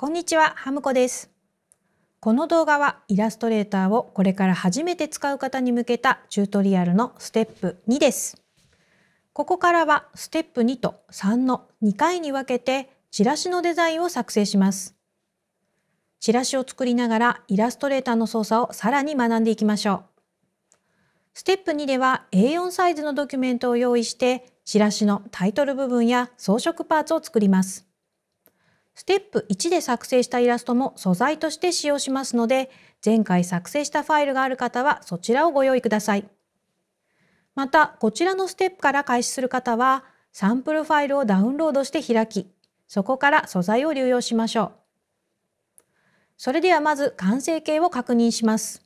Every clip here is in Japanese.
こんにちは、ハムコです。この動画はイラストレーターをこれから初めて使う方に向けたチュートリアルのステップ2です。ここからはステップ2と3の2回に分けてチラシのデザインを作成します。チラシを作りながらイラストレーターの操作をさらに学んでいきましょう。ステップ2では A4 サイズのドキュメントを用意してチラシのタイトル部分や装飾パーツを作ります。ステップ1で作成したイラストも素材として使用しますので、前回作成したファイルがある方はそちらをご用意ください。また、こちらのステップから開始する方は、サンプルファイルをダウンロードして開き、そこから素材を流用しましょう。それではまず完成形を確認します。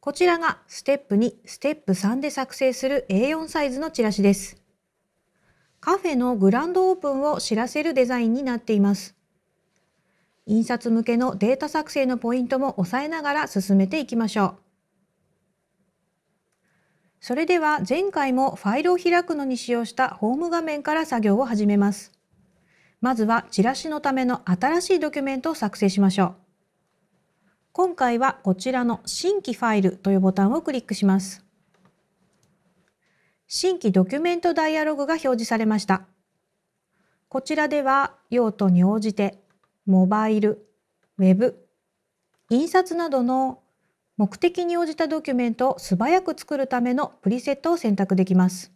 こちらがステップ2、ステップ3で作成する A4 サイズのチラシです。カフェのグランドオープンを知らせるデザインになっています。印刷向けのデータ作成のポイントも押さえながら進めていきましょう。それでは前回もファイルを開くのに使用したホーム画面から作業を始めます。まずはチラシのための新しいドキュメントを作成しましょう。今回はこちらの新規ファイルというボタンをクリックします。新規ドキュメントダイアログが表示されました。こちらでは用途に応じてモバイル、ウェブ、印刷などの目的に応じたドキュメントを素早く作るためのプリセットを選択できます。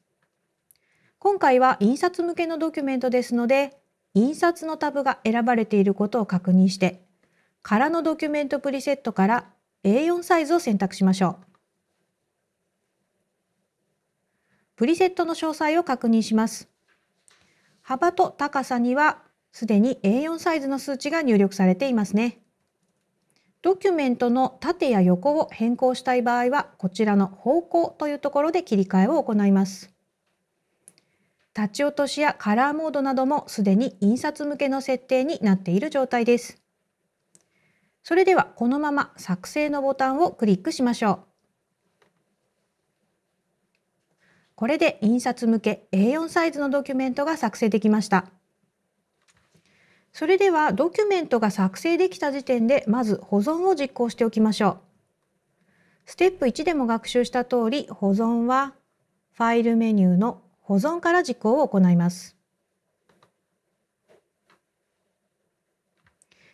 今回は印刷向けのドキュメントですので、印刷のタブが選ばれていることを確認して、空のドキュメントプリセットから A4 サイズを選択しましょう。プリセットの詳細を確認します。幅と高さにはすでに A4 サイズの数値が入力されていますね。ドキュメントの縦や横を変更したい場合はこちらの方向というところで切り替えを行います。立ち落としやカラーモードなどもすでに印刷向けの設定になっている状態です。それではこのまま作成のボタンをクリックしましょう。これで印刷向け A4 サイズのドキュメントが作成できました。それではドキュメントが作成できた時点でまず保存を実行しておきましょう。ステップ1でも学習した通り保存はファイルメニューの保存から実行を行います。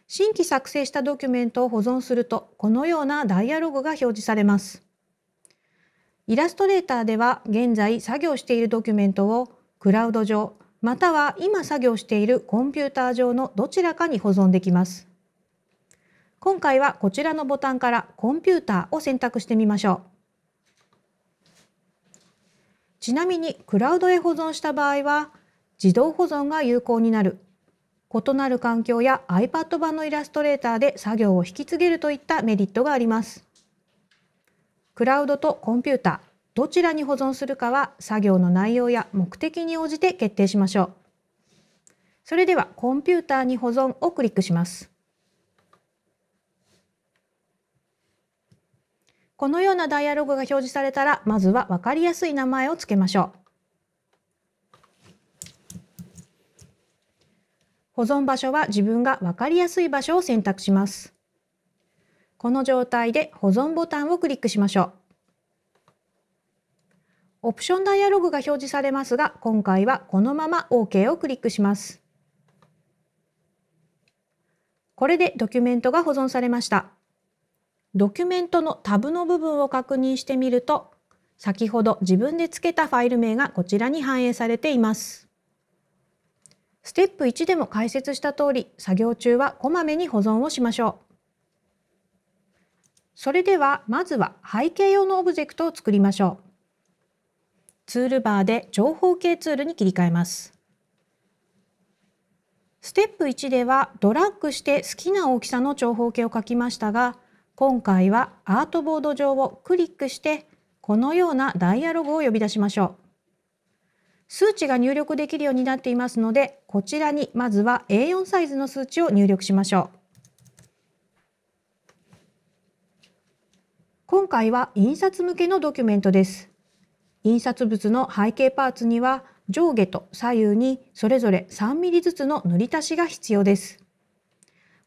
新規作成したドキュメントを保存するとこのようなダイアログが表示されます。イラストレーターでは現在作業しているドキュメントをクラウド上または今作業しているコンピューター上のどちらかに保存できます。今回はこちらのボタンからコンピューターを選択してみましょう。ちなみにクラウドへ保存した場合は自動保存が有効になる異なる環境や iPad 版のイラストレーターで作業を引き継げるといったメリットがあります。クラウドとコンピュータどちらに保存するかは作業の内容や目的に応じて決定しましょう。それではコンピュータに保存をクリックします。このようなダイアログが表示されたら、まずは分かりやすい名前をつけましょう。保存場所は自分が分かりやすい場所を選択します。この状態で保存ボタンをクリックしましょう。オプションダイアログが表示されますが、今回はこのまま OK をクリックします。これでドキュメントが保存されました。ドキュメントのタブの部分を確認してみると、先ほど自分で付けたファイル名がこちらに反映されています。ステップ1でも解説した通り、作業中はこまめに保存をしましょう。それではまずは背景用のオブジェクトを作りましょう。ツールバーで長方形ツールに切り替えます。ステップ1ではドラッグして好きな大きさの長方形を書きましたが、今回はアートボード上をクリックしてこのようなダイアログを呼び出しましょう。数値が入力できるようになっていますので、こちらにまずは A4 サイズの数値を入力しましょう。今回は印刷向けのドキュメントです。印刷物の背景パーツには上下と左右にそれぞれ 3mm ずつの塗り足しが必要です。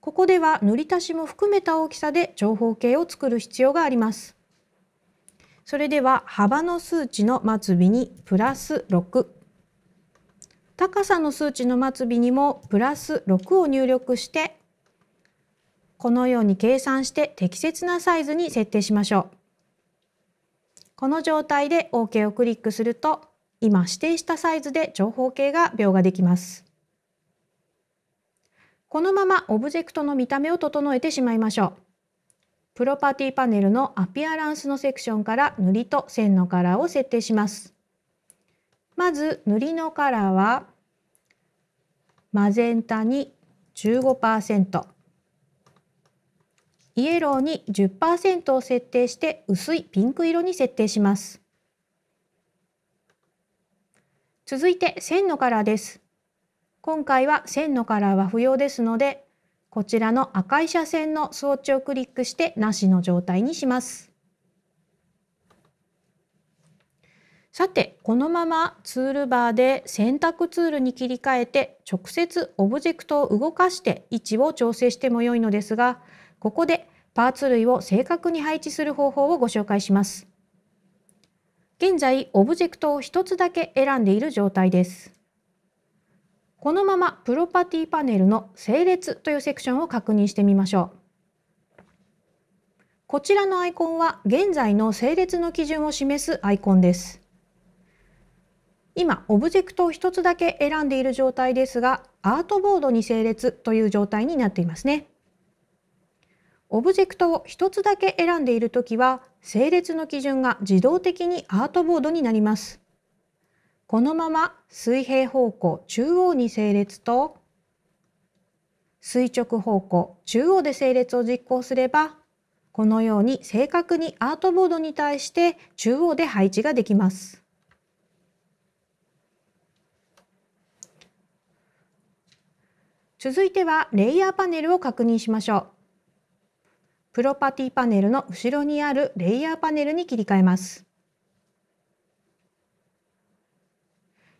ここでは塗り足しも含めた大きさで長方形を作る必要があります。それでは幅の数値の末尾にプラス6高さの数値の末尾にもプラス6を入力してこのように計算して適切なサイズに設定しましょう。この状態で OK をクリックすると、今指定したサイズで長方形が描画できます。このままオブジェクトの見た目を整えてしまいましょう。プロパティパネルのアピアランスのセクションから塗りと線のカラーを設定します。まず塗りのカラーはマゼンタに15%、イエローに10%を設定して薄いピンク色に設定します。続いて線のカラーです。今回は線のカラーは不要ですので、こちらの赤い斜線のスウォッチをクリックしてなしの状態にします。さて、このままツールバーで選択ツールに切り替えて直接オブジェクトを動かして位置を調整しても良いのですが、ここでパーツ類を正確に配置する方法をご紹介します。現在、オブジェクトを1つだけ選んでいる状態です。このままプロパティパネルの整列というセクションを確認してみましょう。こちらのアイコンは現在の整列の基準を示すアイコンです。今、オブジェクトを1つだけ選んでいる状態ですが、アートボードに整列という状態になっていますね。オブジェクトを1つだけ選んでいるときは、整列の基準が自動的にアートボードになります。このまま水平方向中央に整列と、垂直方向中央で整列を実行すれば、このように正確にアートボードに対して中央で配置ができます。続いてはレイヤーパネルを確認しましょう。プロパティパネルの後ろにあるレイヤーパネルに切り替えます。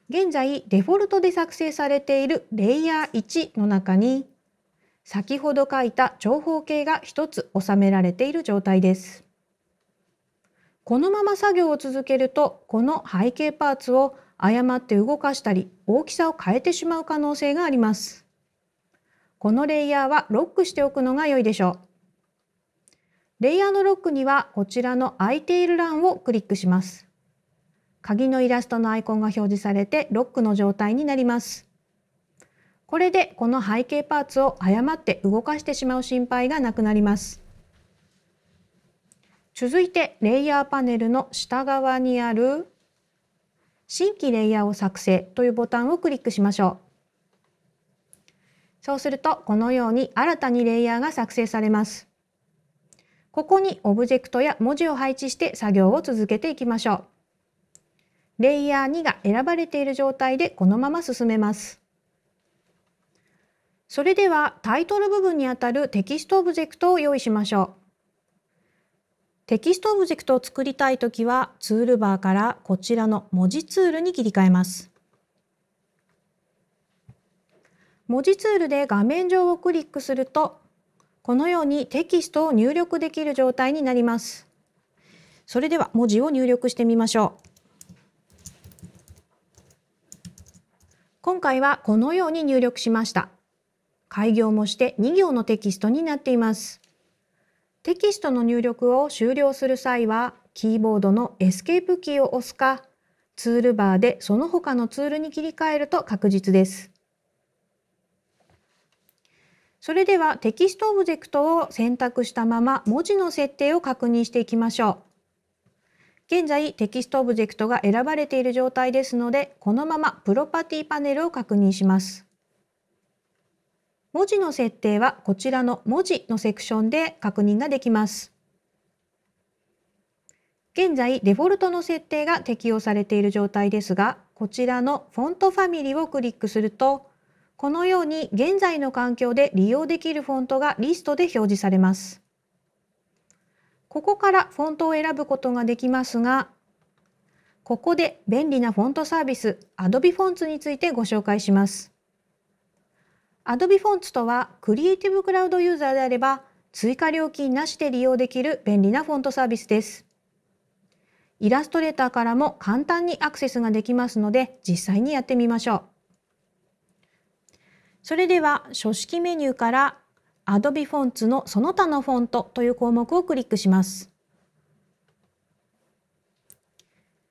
現在デフォルトで作成されているレイヤー1の中に先ほど書いた長方形が1つ収められている状態です。このまま作業を続けるとこの背景パーツを誤って動かしたり大きさを変えてしまう可能性があります。このレイヤーはロックしておくのが良いでしょう。レイヤーのロックにはこちらの空いている欄をクリックします。鍵のイラストのアイコンが表示されてロックの状態になります。これでこの背景パーツを誤って動かしてしまう心配がなくなります。続いてレイヤーパネルの下側にある新規レイヤーを作成というボタンをクリックしましょう。そうするとこのように新たにレイヤーが作成されます。ここにオブジェクトや文字を配置して作業を続けていきましょう。レイヤー2が選ばれている状態でこのまま進めます。それではタイトル部分にあたるテキストオブジェクトを用意しましょう。テキストオブジェクトを作りたいときはツールバーからこちらの文字ツールに切り替えます。文字ツールで画面上をクリックするとこのようにテキストを入力できる状態になります。それでは文字を入力してみましょう。今回はこのように入力しました。開業もして2行のテキストになっています。テキストの入力を終了する際は、キーボードのエスケープキーを押すか、ツールバーでその他のツールに切り替えると確実です。それではテキストオブジェクトを選択したまま文字の設定を確認していきましょう。現在テキストオブジェクトが選ばれている状態ですのでこのままプロパティパネルを確認します。文字の設定はこちらの文字のセクションで確認ができます。現在デフォルトの設定が適用されている状態ですがこちらのフォントファミリーをクリックするとこのように現在の環境で利用できるフォントがリストで表示されます。ここからフォントを選ぶことができますが、ここで便利なフォントサービス Adobe Fonts についてご紹介します。Adobe Fonts とは Creative Cloud ユーザーであれば追加料金なしで利用できる便利なフォントサービスです。イラストレーターからも簡単にアクセスができますので実際にやってみましょう。それでは書式メニューから Adobe フォンツのその他のフォントという項目をクリックします。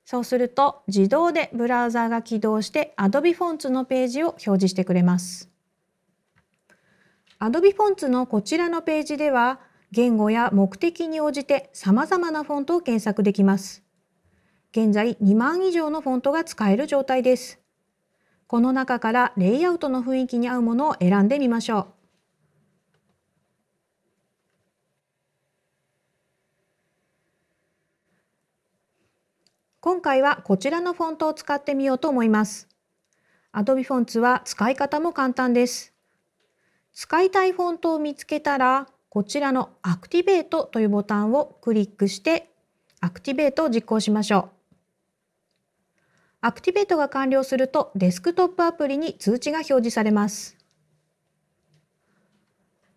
そうすると自動でブラウザが起動して Adobe フォンツのページを表示してくれます。Adobe フォンツのこちらのページでは言語や目的に応じて様々なフォントを検索できます。現在2万以上のフォントが使える状態です。この中からレイアウトの雰囲気に合うものを選んでみましょう。今回はこちらのフォントを使ってみようと思います。Adobe フォンツは使い方も簡単です。使いたいフォントを見つけたら、こちらのアクティベートというボタンをクリックして、アクティベートを実行しましょう。アクティベートが完了するとデスクトップアプリに通知が表示されます。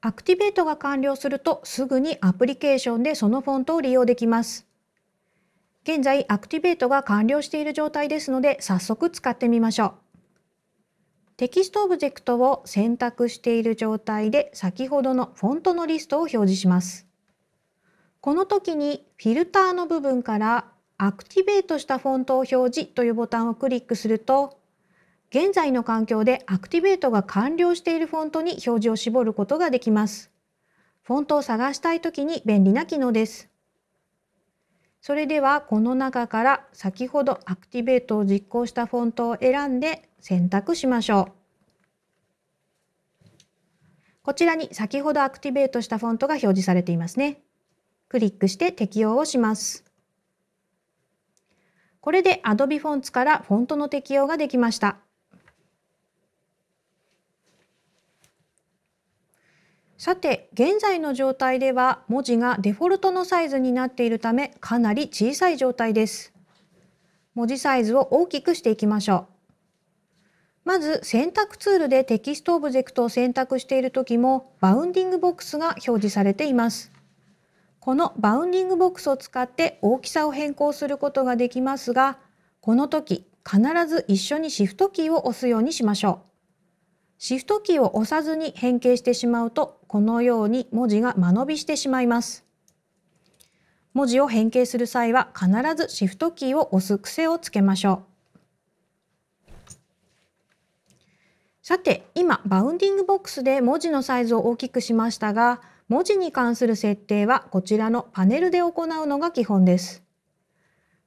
アクティベートが完了するとすぐにアプリケーションでそのフォントを利用できます。現在アクティベートが完了している状態ですので早速使ってみましょう。テキストオブジェクトを選択している状態で先ほどのフォントのリストを表示します。この時にフィルターの部分からアクティベートしたフォントを表示というボタンをクリックすると、現在の環境でアクティベートが完了しているフォントに表示を絞ることができます。フォントを探したいときに便利な機能です。それではこの中から先ほどアクティベートを実行したフォントを選んで選択しましょう。こちらに先ほどアクティベートしたフォントが表示されていますね。クリックして適用をします。これで Adobe フォンツからフォントの適用ができました。さて現在の状態では文字がデフォルトのサイズになっているためかなり小さい状態です。文字サイズを大きくしていきましょう。まず選択ツールでテキストオブジェクトを選択している時もバウンディングボックスが表示されています。このバウンディングボックスを使って大きさを変更することができますが、この時必ず一緒にシフトキーを押すようにしましょう。シフトキーを押さずに変形してしまうと、このように文字が間延びしてしまいます。文字を変形する際は必ずシフトキーを押す癖をつけましょう。さて、今、バウンディングボックスで文字のサイズを大きくしましたが、文字に関する設定はこちらのパネルで行うのが基本です。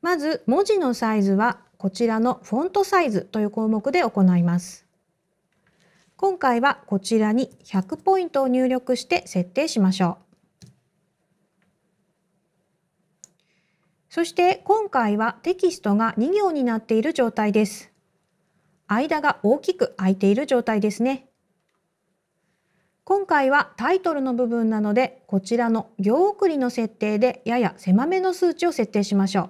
まず文字のサイズはこちらのフォントサイズという項目で行います。今回はこちらに100ポイントを入力して設定しましょう。そして今回はテキストが2行になっている状態です。間が大きく空いている状態ですね。今回はタイトルの部分なのでこちらの行送りの設定でやや狭めの数値を設定しましょう。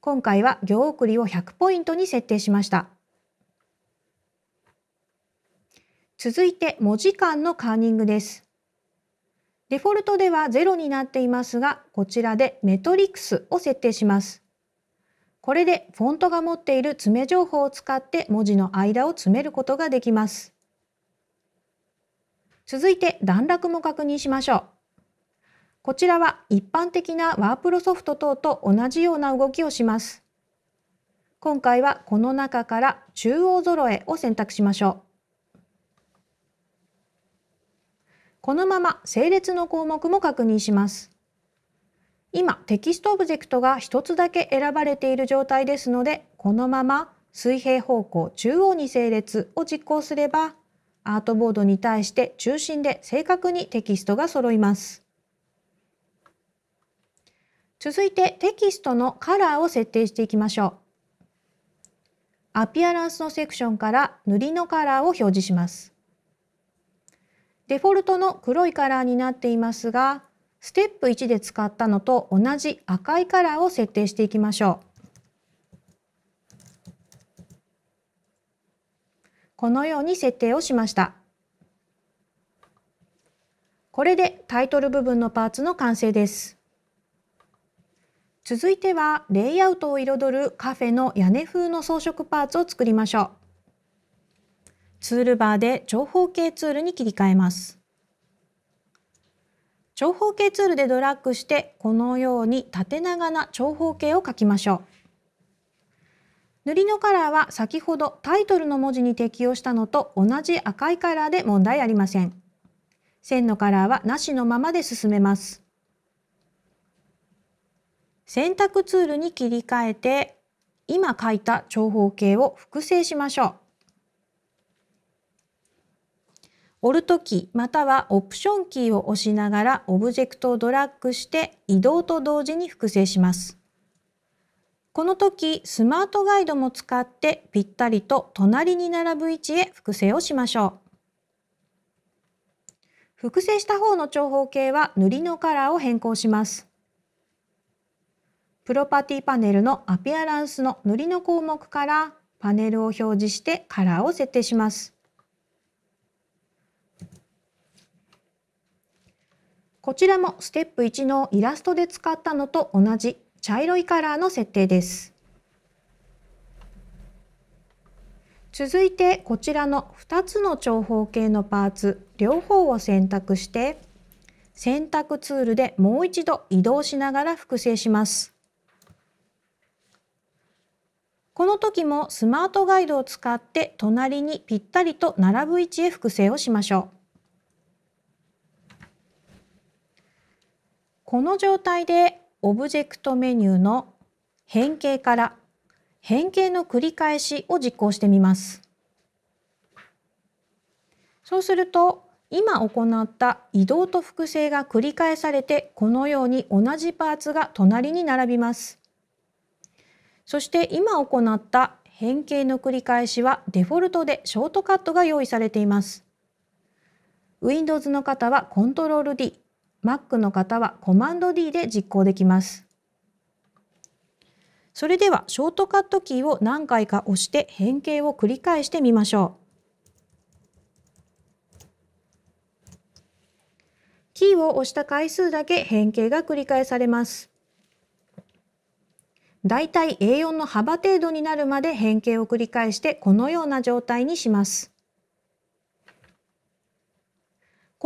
今回は行送りを100ポイントに設定しました。続いて文字間のカーニングです。デフォルトでは0になっていますがこちらでメトリクスを設定します。これでフォントが持っている爪情報を使って文字の間を詰めることができます。続いて段落も確認しましょう。こちらは一般的なワープロソフト等と同じような動きをします。今回はこの中から中央揃えを選択しましょう。このまま整列の項目も確認します。今テキストオブジェクトが1つだけ選ばれている状態ですのでこのまま水平方向中央に整列を実行すればアートボードに対して中心で正確にテキストが揃います。続いてテキストのカラーを設定していきましょう。アピアランスのセクションから塗りのカラーを表示します。デフォルトの黒いカラーになっていますが、ステップ1で使ったのと同じ赤いカラーを設定していきましょう。このように設定をしました。これでタイトル部分のパーツの完成です。続いてはレイアウトを彩るカフェの屋根風の装飾パーツを作りましょう。ツールバーで長方形ツールに切り替えます。長方形ツールでドラッグしてこのように縦長な長方形を描きましょう。塗りのカラーは先ほどタイトルの文字に適用したのと同じ赤いカラーで問題ありません。線のカラーはなしのままで進めます。選択ツールに切り替えて今書いた長方形を複製しましょう。オルトキーまたはオプションキーを押しながらオブジェクトをドラッグして移動と同時に複製します。この時スマートガイドも使ってぴったりと隣に並ぶ位置へ複製をしましょう。複製した方の長方形は塗りのカラーを変更します。プロパティパネルのアピアランスの塗りの項目からパネルを表示してカラーを設定します。こちらもステップ1のイラストで使ったのと同じ茶色いカラーの設定です。続いてこちらの2つの長方形のパーツ両方を選択して選択ツールでもう一度移動しながら複製します。この時もスマートガイドを使って隣にぴったりと並ぶ位置へ複製をしましょう。この状態でオブジェクトメニューの変形から変形の繰り返しを実行してみます。そうすると今行った移動と複製が繰り返されてこのように同じパーツが隣に並びます。そして今行った変形の繰り返しはデフォルトでショートカットが用意されています。Windows の方は Ctrl+D、Mac の方はコマンド D で実行できます。それではショートカットキーを何回か押して変形を繰り返してみましょう。キーを押した回数だけ変形が繰り返されます。だいたい A4 の幅程度になるまで変形を繰り返してこのような状態にします。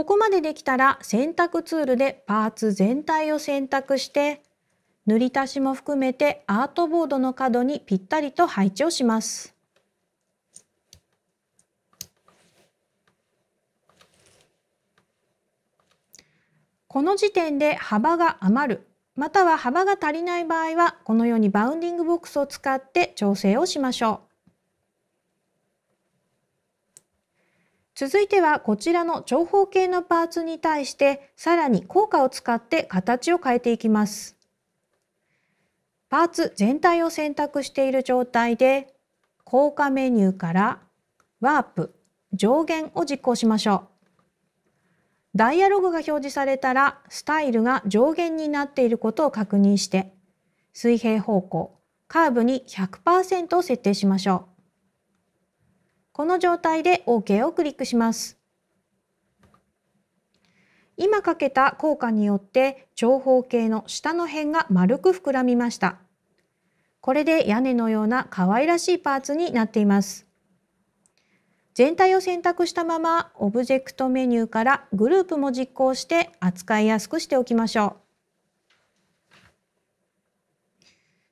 ここまでできたら選択ツールでパーツ全体を選択して塗り足しも含めてアートボードの角にぴったりと配置をします。この時点で幅が余るまたは幅が足りない場合はこのようにバウンディングボックスを使って調整をしましょう。続いてはこちらの長方形のパーツに対してさらに効果を使って形を変えていきます。パーツ全体を選択している状態で効果メニューからワープ上限を実行しましょう。ダイアログが表示されたらスタイルが上限になっていることを確認して水平方向カーブに100%を設定しましょう。この状態で OK をクリックします。今かけた効果によって長方形の下の辺が丸く膨らみました。これで屋根のような可愛らしいパーツになっています。全体を選択したままオブジェクトメニューからグループも実行して扱いやすくしておきましょう。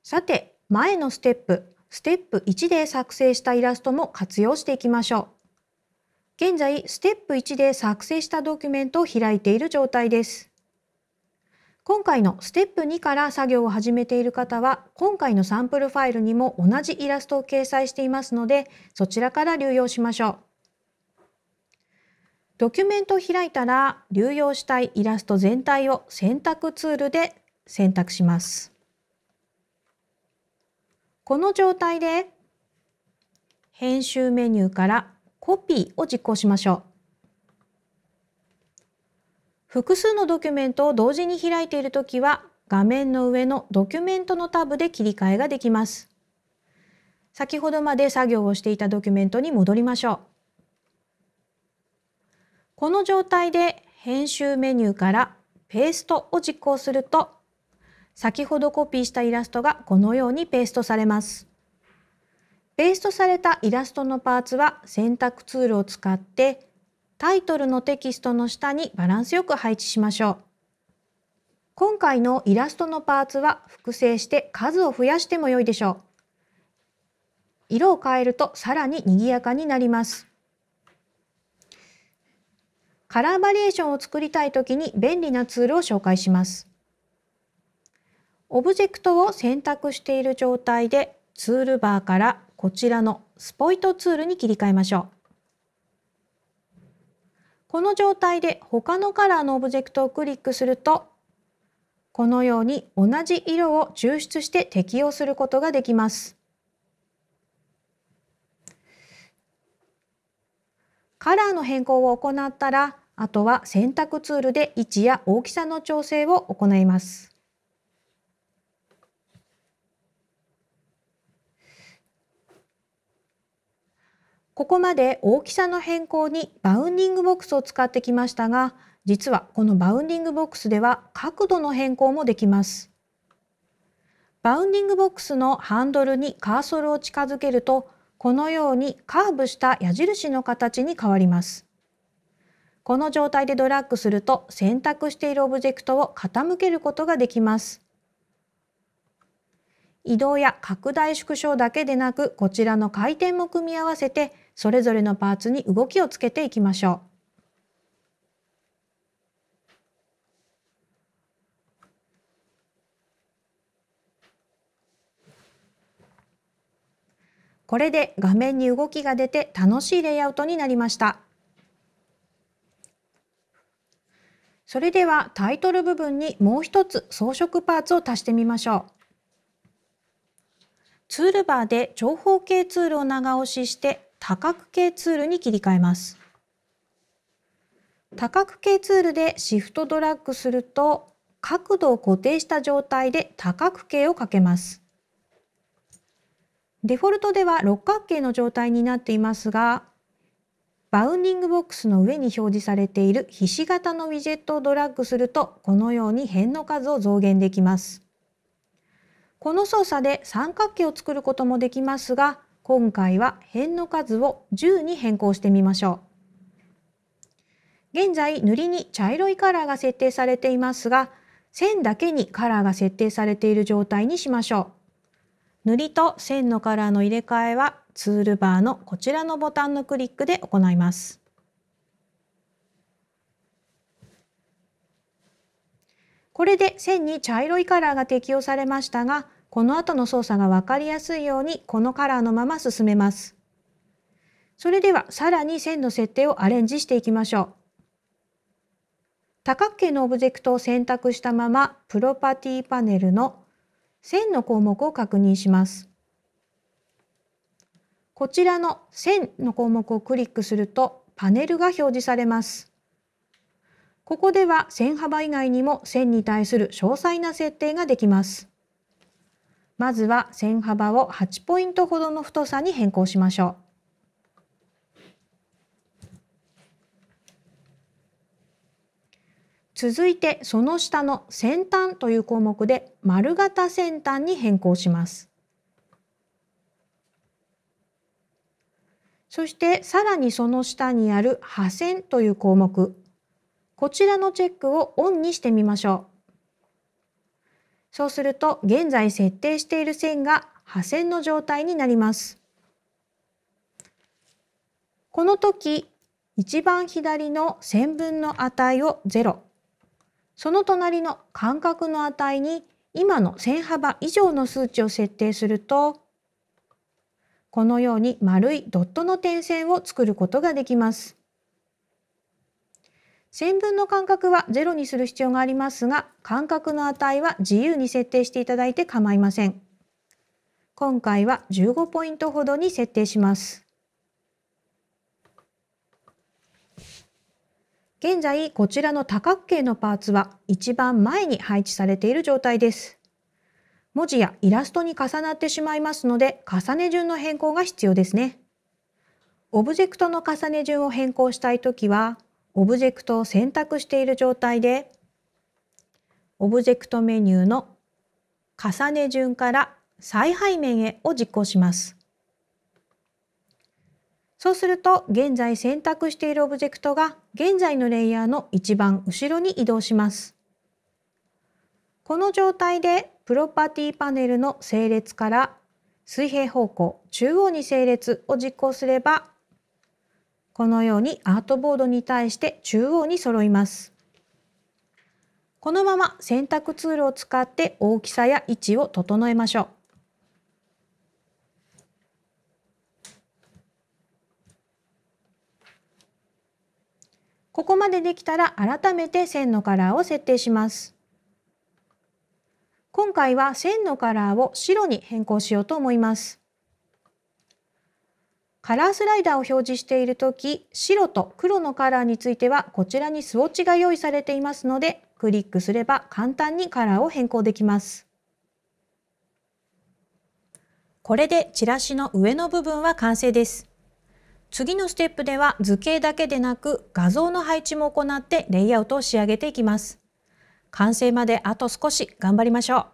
さて前のステップステップ1で作成したイラストも活用していきましょう。現在、ステップ1で作成したドキュメントを開いている状態です。今回のステップ2から作業を始めている方は、今回のサンプルファイルにも同じイラストを掲載していますので、そちらから流用しましょう。ドキュメントを開いたら、流用したいイラスト全体を選択ツールで選択します。この状態で編集メニューからコピーを実行しましょう。複数のドキュメントを同時に開いているときは画面の上のドキュメントのタブで切り替えができます。先ほどまで作業をしていたドキュメントに戻りましょう。この状態で編集メニューからペーストを実行すると先ほどコピーしたイラストがこのようにペーストされます。ペーストされたイラストのパーツは選択ツールを使ってタイトルのテキストの下にバランスよく配置しましょう。今回のイラストのパーツは複製して数を増やしても良いでしょう。色を変えるとさらに賑やかになります。カラーバリエーションを作りたいときに便利なツールを紹介します。オブジェクトを選択している状態でツールバーからこちらのスポイトツールに切り替えましょう。この状態で他のカラーのオブジェクトをクリックするとこのように同じ色を抽出して適用することができます。カラーの変更を行ったらあとは選択ツールで位置や大きさの調整を行います。ここまで大きさの変更にバウンディングボックスを使ってきましたが、実はこのバウンディングボックスでは角度の変更もできます。バウンディングボックスのハンドルにカーソルを近づけると、このようにカーブした矢印の形に変わります。この状態でドラッグすると選択しているオブジェクトを傾けることができます。移動や拡大縮小だけでなくこちらの回転も組み合わせてそれぞれのパーツに動きをつけていきましょう。これで画面に動きが出て楽しいレイアウトになりました。それではタイトル部分にもう一つ装飾パーツを足してみましょう。ツールバーで長方形ツールを長押しして多角形ツールに切り替えます。多角形ツールでシフトドラッグすると角度を固定した状態で多角形をかけます。デフォルトでは六角形の状態になっていますが、バウンディングボックスの上に表示されているひし形のウィジェットをドラッグすると、このように辺の数を増減できます。この操作で三角形を作ることもできますが、今回は辺の数を10に変更してみましょう。現在塗りに茶色いカラーが設定されていますが線だけにカラーが設定されている状態にしましょう。塗りと線のカラーの入れ替えはツールバーのこちらのボタンのクリックで行います。これで線に茶色いカラーが適用されましたがこの後の操作が分かりやすいようにこのカラーのまま進めます。それではさらに線の設定をアレンジしていきましょう。多角形のオブジェクトを選択したままプロパティパネルの線の項目を確認します。こちらの線の項目をクリックするとパネルが表示されます。ここでは線幅以外にも線に対する詳細な設定ができます。まずは線幅を8ポイントほどの太さに変更しましょう。続いてその下の先端という項目で丸型先端に変更します。そしてさらにその下にある破線という項目こちらのチェックをオンにしてみましょう。そうすると現在設定している線が破線の状態になります。この時、一番左の線分の値を0、その隣の間隔の値に今の線幅以上の数値を設定すると、このように丸いドットの点線を作ることができます。線分の間隔は0にする必要がありますが、間隔の値は自由に設定していただいて構いません。今回は15ポイントほどに設定します。現在、こちらの多角形のパーツは一番前に配置されている状態です。文字やイラストに重なってしまいますので、重ね順の変更が必要ですね。オブジェクトの重ね順を変更したいときは、オブジェクトを選択している状態でオブジェクトメニューの重ね順から再配面へを実行します。そうすると現在選択しているオブジェクトが現在のレイヤーの一番後ろに移動します。この状態でプロパティパネルの整列から水平方向中央に整列を実行すればこのようにアートボードに対して中央に揃います。このまま選択ツールを使って大きさや位置を整えましょう。ここまでできたら改めて線のカラーを設定します。今回は線のカラーを白に変更しようと思います。カラースライダーを表示しているとき、白と黒のカラーについてはこちらにスウォッチが用意されていますので、クリックすれば簡単にカラーを変更できます。これでチラシの上の部分は完成です。次のステップでは図形だけでなく画像の配置も行ってレイアウトを仕上げていきます。完成まであと少し頑張りましょう。